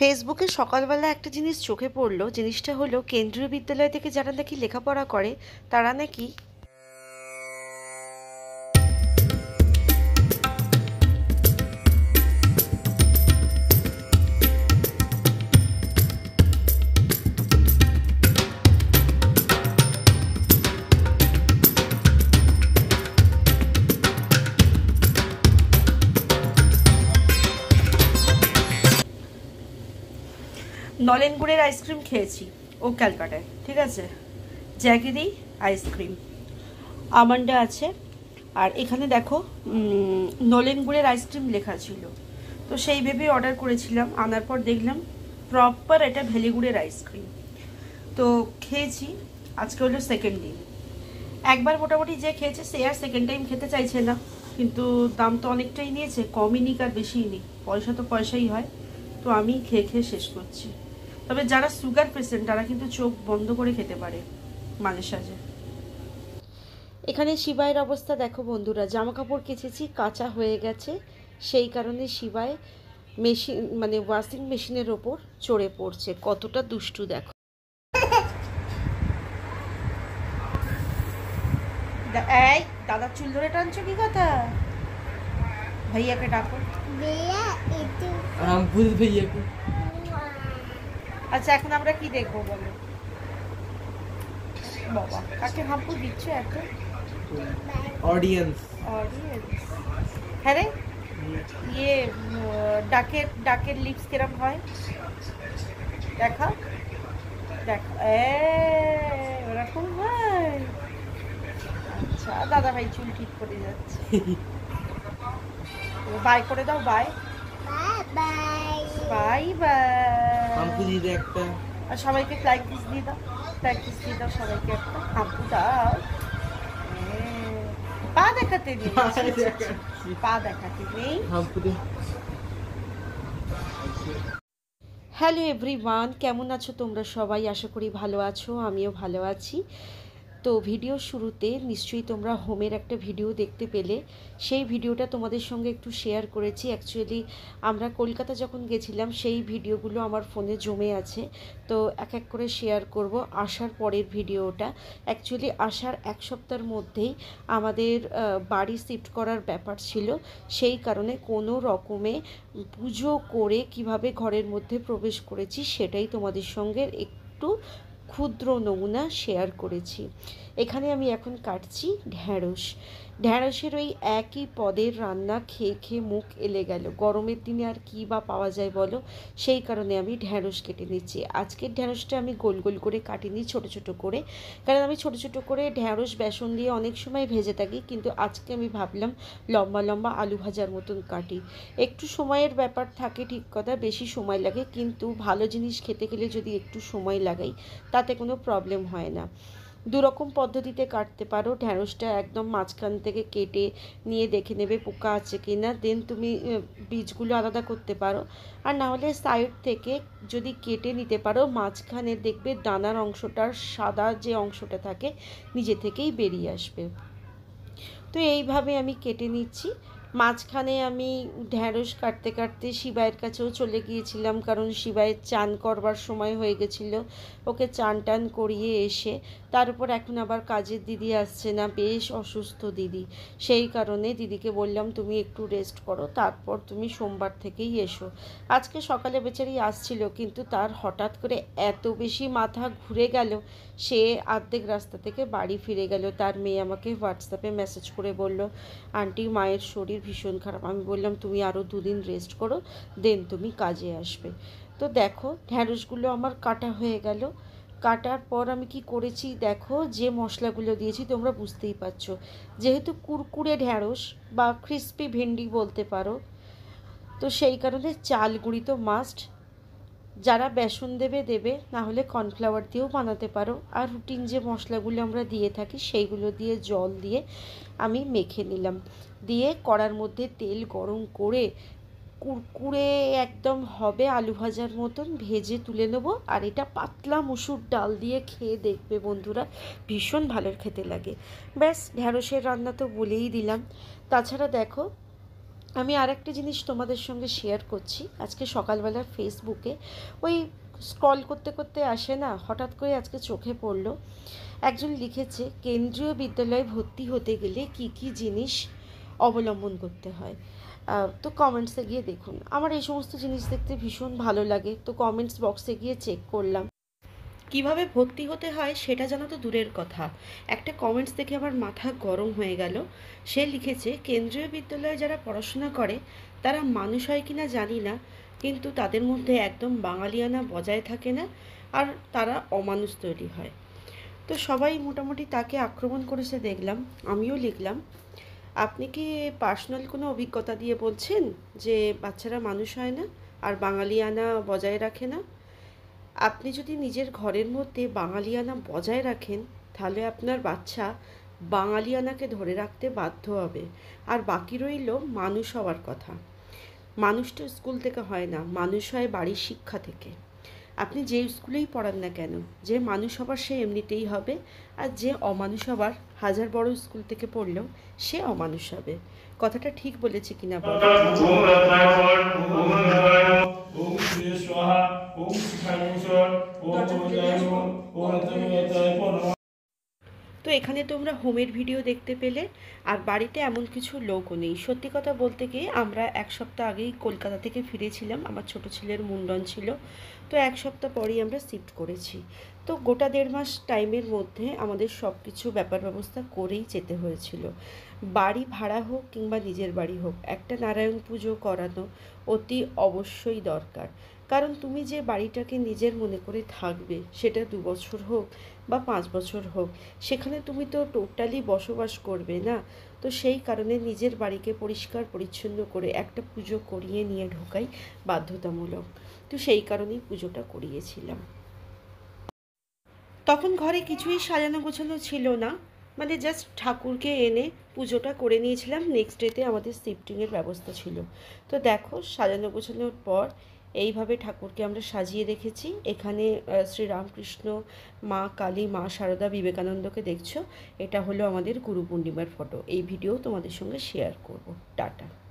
ফেসবুকে সকালবেলা একটা জিনিস চোখে পড়লো জিনিসটা হলো কেন্দ্রীয় বিদ্যালয় থেকে যারা নাকি লেখাপড়া করে তারা নাকি নলেন গুড়ের আইসক্রিম খেয়েছি ও ক্যালকাটায় ঠিক আছে জ্যাগেরি আইসক্রিম আমান্ডা আছে আর এখানে দেখো নলেন গুড়ের আইসক্রিম লেখা ছিল তো সেই ভেবেই অর্ডার করেছিলাম আনার পর দেখলাম প্রপার এটা ভেলিগুড়ের আইসক্রিম তো খেয়েছি আজকে হলো সেকেন্ড দিন একবার মোটামুটি যে খেয়েছে সে আর সেকেন্ড টাইম খেতে চাইছে না কিন্তু দাম তো অনেকটাই নিয়েছে কমই নিক আর বেশিই নিক পয়সা তো পয়সাই হয় তো আমি খেয়ে খেয়ে শেষ করছি তবে যারা সুগার পেশেন্ট তারা কিন্তু চোখ বন্ধ করে খেতে পারে মাঝে সাঝে এখানে শিবায়ের অবস্থা দেখো বন্ধুরা জামা কাপড় কেচেছি কাঁচা হয়ে গেছে সেই কারণে শিবায় মেশিন মানে ওয়াশিং মেশিনের ওপর চড়ে পড়ছে কতটা দুষ্টু দেখো এই চুল ধরে টানছো কি কথা ভাইয়াকে ডাকো ভাইয়া ভাইয়াকে আচ্ছা এখন আমরা কি দেখবো বলো বাবা কাকে দিচ্ছে হ্যাঁ রে ইয়ে ডাকের ডাকের হয় ওরকম হয় আচ্ছা দাদা ভাই চুল ঠিক করে যাচ্ছে বাই করে দাও বাই বাই বাই হাম্পু দিয়ে দে একটা আর সবাইকে পিস দিয়ে দাও পিস দিয়ে দাও সবাইকে একটা দাও পা দেখাতে দিই পা দেখাতে নেই হ্যালো কেমন আছো তোমরা সবাই আশা করি ভালো আছো আমিও ভালো আছি তো ভিডিও শুরুতে নিশ্চয়ই তোমরা হোমের একটা ভিডিও দেখতে পেলে সেই ভিডিওটা তোমাদের সঙ্গে একটু শেয়ার করেছি অ্যাকচুয়ালি আমরা কলকাতা যখন গেছিলাম সেই ভিডিওগুলো আমার ফোনে জমে আছে তো এক এক করে শেয়ার করব আসার পরের ভিডিওটা অ্যাকচুয়ালি আসার এক সপ্তাহের মধ্যেই আমাদের বাড়ি শিফট করার ব্যাপার ছিল সেই কারণে কোনো রকমে পুজো করে কিভাবে ঘরের মধ্যে প্রবেশ করেছি সেটাই তোমাদের সঙ্গে একটু ক্ষুদ্র নমুনা শেয়ার করেছি এখানে আমি এখন কাটছি ঢ্যাঁড়স ঢ্যাঁড়সের ওই একই পদের রান্না খেয়ে খেয়ে মুখ এলে গেল গরমের দিনে আর কী বা পাওয়া যায় বলো সেই কারণে আমি ঢ্যাঁড়স কেটে নিচ্ছি আজকের ঢ্যাঁড়সটা আমি গোল গোল করে কাটিনি ছোট ছোট করে কারণ আমি ছোট ছোট করে ঢ্যাঁড়স বেসন দিয়ে অনেক সময় ভেজে থাকি কিন্তু আজকে আমি ভাবলাম লম্বা লম্বা আলু ভাজার মতন কাটি একটু সময়ের ব্যাপার থাকে ঠিক কথা বেশি সময় লাগে কিন্তু ভালো জিনিস খেতে গেলে যদি একটু সময় লাগাই তাতে কোনো প্রবলেম হয় না দুরকম পদ্ধতিতে কাটতে পারো ঢ্যাঁড়সটা একদম মাঝখান থেকে কেটে নিয়ে দেখে নেবে পোকা আছে কি না দেন তুমি বীজগুলো আলাদা করতে পারো আর নাহলে সাইড থেকে যদি কেটে নিতে পারো মাঝখানে দেখবে দানার অংশটার সাদা যে অংশটা থাকে নিজে থেকেই বেরিয়ে আসবে তো এইভাবে আমি কেটে নিচ্ছি মাঝখানে আমি ঢ্যাঁড়স কাটতে কাটতে শিবায়ের কাছেও চলে গিয়েছিলাম কারণ শিবায়ের চান করবার সময় হয়ে গেছিলো ওকে চান টান করিয়ে এসে তারপর এখন আবার কাজের দিদি আসছে না বেশ অসুস্থ দিদি সেই কারণে দিদিকে বললাম তুমি একটু রেস্ট করো তারপর তুমি সোমবার থেকেই এসো আজকে সকালে বেচারি আসছিল কিন্তু তার হঠাৎ করে এত বেশি মাথা ঘুরে গেল সে আর্ধেক রাস্তা থেকে বাড়ি ফিরে গেল তার মেয়ে আমাকে হোয়াটসঅ্যাপে মেসেজ করে বলল আন্টি মায়ের শরীর ভীষণ খারাপ আমি বললাম তুমি আরও দুদিন রেস্ট করো দেন তুমি কাজে আসবে তো দেখো ঢ্যাঁড়সগুলো আমার কাটা হয়ে গেল কাটার পর আমি কি করেছি দেখো যে মশলাগুলো দিয়েছি তোমরা বুঝতেই পারছো যেহেতু কুরকুরে ঢ্যাঁড়স বা ক্রিস্পি ভেন্ডি বলতে পারো তো সেই কারণে চাল গুঁড়ি তো মাস্ট যারা বেসন দেবে দেবে না হলে কর্নফ্লাওয়ার দিয়েও বানাতে পারো আর রুটিন যে মশলাগুলো আমরা দিয়ে থাকি সেইগুলো দিয়ে জল দিয়ে আমি মেখে নিলাম দিয়ে কড়ার মধ্যে তেল গরম করে কুরকুরে একদম হবে আলু ভাজার মতন ভেজে তুলে নেবো আর এটা পাতলা মুসুর ডাল দিয়ে খেয়ে দেখবে বন্ধুরা ভীষণ ভালো খেতে লাগে ব্যাস ঢ্যাঁড়সের রান্না তো বলেই দিলাম তাছাড়া দেখো আমি আরেকটা জিনিস তোমাদের সঙ্গে শেয়ার করছি আজকে সকালবেলার ফেসবুকে ওই স্ক্রল করতে করতে আসে না হঠাৎ করে আজকে চোখে পড়ল একজন লিখেছে কেন্দ্রীয় বিদ্যালয়ে ভর্তি হতে গেলে কি কি জিনিস অবলম্বন করতে হয় তো কমেন্টসে গিয়ে দেখুন আমার এই সমস্ত জিনিস দেখতে ভীষণ ভালো লাগে তো কমেন্টস বক্সে গিয়ে চেক করলাম কিভাবে ভর্তি হতে হয় সেটা জানা তো দূরের কথা একটা কমেন্টস দেখে আমার মাথা গরম হয়ে গেল সে লিখেছে কেন্দ্রীয় বিদ্যালয়ে যারা পড়াশোনা করে তারা মানুষ হয় কিনা জানি না কিন্তু তাদের মধ্যে একদম বাঙালিয়ানা বজায় থাকে না আর তারা অমানুষ তৈরি হয় তো সবাই মোটামুটি তাকে আক্রমণ করেছে দেখলাম আমিও লিখলাম আপনি কি পার্সোনাল কোনো অভিজ্ঞতা দিয়ে বলছেন যে বাচ্চারা মানুষ হয় না আর বাঙালিয়ানা বজায় রাখে না আপনি যদি নিজের ঘরের মধ্যে বাঙালিয়ানা বজায় রাখেন তাহলে আপনার বাচ্চা বাঙালিয়ানাকে ধরে রাখতে বাধ্য হবে আর বাকি রইল মানুষ হওয়ার কথা মানুষ তো স্কুল থেকে হয় না মানুষ হয় বাড়ির শিক্ষা থেকে আপনি যে স্কুলেই পড়ান না কেন যে মানুষ হবার সে এমনিতেই হবে আর যে অমানুষ হবার হাজার বড় স্কুল থেকে পড়লেও সে অমানুষ হবে কথাটা ঠিক বলেছে কিনা বল তো এখানে তোমরা হোমের ভিডিও দেখতে পেলে আর বাড়িতে এমন কিছু লোকও নেই সত্যি কথা বলতে গিয়ে আমরা এক সপ্তাহ আগেই কলকাতা থেকে ফিরেছিলাম আমার ছোট ছেলের মুন্ডন ছিল তো এক সপ্তাহ পরেই আমরা শিফট করেছি তো গোটা দেড় মাস টাইমের মধ্যে আমাদের সব কিছু ব্যাপার ব্যবস্থা করেই যেতে হয়েছিল বাড়ি ভাড়া হোক কিংবা নিজের বাড়ি হোক একটা নারায়ণ পুজো করানো অতি অবশ্যই দরকার কারণ তুমি যে বাড়িটাকে নিজের মনে করে থাকবে সেটা দু বছর হোক বা পাঁচ বছর হোক সেখানে তুমি তো টোটালি বসবাস করবে না তো সেই কারণে নিজের বাড়িকে পরিষ্কার পরিচ্ছন্ন করে একটা পুজো করিয়ে নিয়ে ঢোকাই বাধ্যতামূলক তো সেই কারণেই পুজোটা করিয়েছিলাম তখন ঘরে কিছুই সাজানো গোছানো ছিল না মানে জাস্ট ঠাকুরকে এনে পুজোটা করে নিয়েছিলাম নেক্সট ডেতে আমাদের শিফটিংয়ের ব্যবস্থা ছিল তো দেখো সাজানো গোছানোর পর এইভাবে ঠাকুরকে আমরা সাজিয়ে রেখেছি এখানে শ্রীরামকৃষ্ণ মা কালী মা শারদা বিবেকানন্দকে দেখছো এটা হলো আমাদের গুরু পূর্ণিমার ফটো এই ভিডিও তোমাদের সঙ্গে শেয়ার করব টাটা